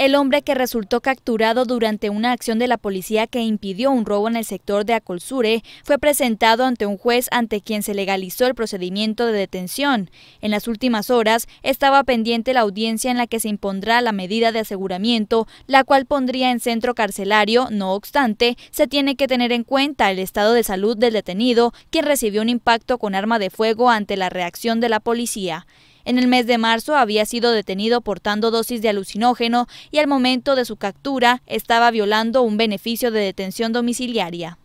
el hombre que resultó capturado durante una acción de la policía que impidió un robo en el sector de Acolsure fue presentado ante un juez ante quien se legalizó el procedimiento de detención. En las últimas horas estaba pendiente la audiencia en la que se impondrá la medida de aseguramiento, la cual pondría en centro carcelario, no obstante, se tiene que tener en cuenta el estado de salud del detenido, quien recibió un impacto con arma de fuego ante la reacción de la policía. En el mes de marzo había sido detenido portando dosis de alucinógeno y al momento de su captura estaba violando un beneficio de detención domiciliaria.